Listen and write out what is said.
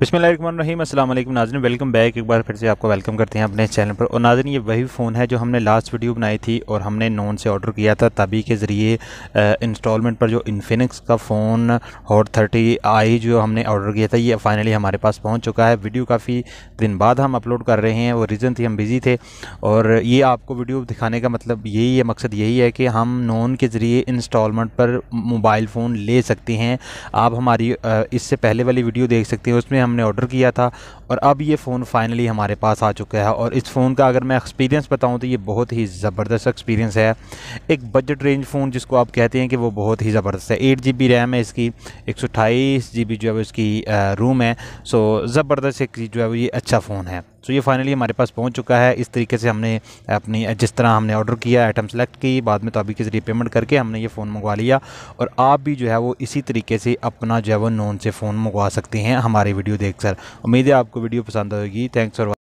बिसमीम अल्लाम नाजन welcome back एक बार फिर से आपको वेलकम करते हैं अपने चैनल पर और नाजन ये वही फ़ोन है जो हमने लास्ट वीडियो बनाई थी और हमने नोन से ऑर्डर किया था तभी के ज़रिए इंस्टॉलमेंट पर जो इन्फिनिक्स का फ़ोन हॉट थर्टी आई जो हमने ऑर्डर किया था ये फ़ाइनली हमारे पास पहुँच चुका है वीडियो काफ़ी दिन बाद हम अपलोड कर रहे हैं वो रीज़न थी हम बिज़ी थे और ये आपको वीडियो दिखाने का मतलब यही है मकसद यही है कि हम नोन के ज़रिए इंस्टॉलमेंट पर मोबाइल फ़ोन ले सकते हैं आप हमारी इससे पहले वाली वीडियो देख सकते हैं उसमें हमने ऑर्डर किया था और अब ये फ़ोन फाइनली हमारे पास आ चुका है और इस फ़ोन का अगर मैं एक्सपीरियंस बताऊँ तो ये बहुत ही ज़बरदस्त एक्सपीरियंस है एक बजट रेंज फ़ोन जिसको आप कहते हैं कि वो बहुत ही ज़बरदस्त है एट जी रैम है इसकी एक सौ जो है इसकी रूम है सो ज़बरदस्त एक जो है ये अच्छा फ़ोन है सो ये फाइनली हमारे पास पहुंच चुका है इस तरीके से हमने अपनी जिस तरह हमने ऑर्डर किया आइटम सेलेक्ट की बाद में तोबी के ज़रिए पेमेंट करके हमने ये फ़ोन मंगवा लिया और आप भी जो है वो इसी तरीके से अपना जो है वो नॉन से फ़ोन मंगवा सकते हैं हमारे वीडियो देख सर उम्मीद है आपको वीडियो पसंद आएगी थैंक्स फॉर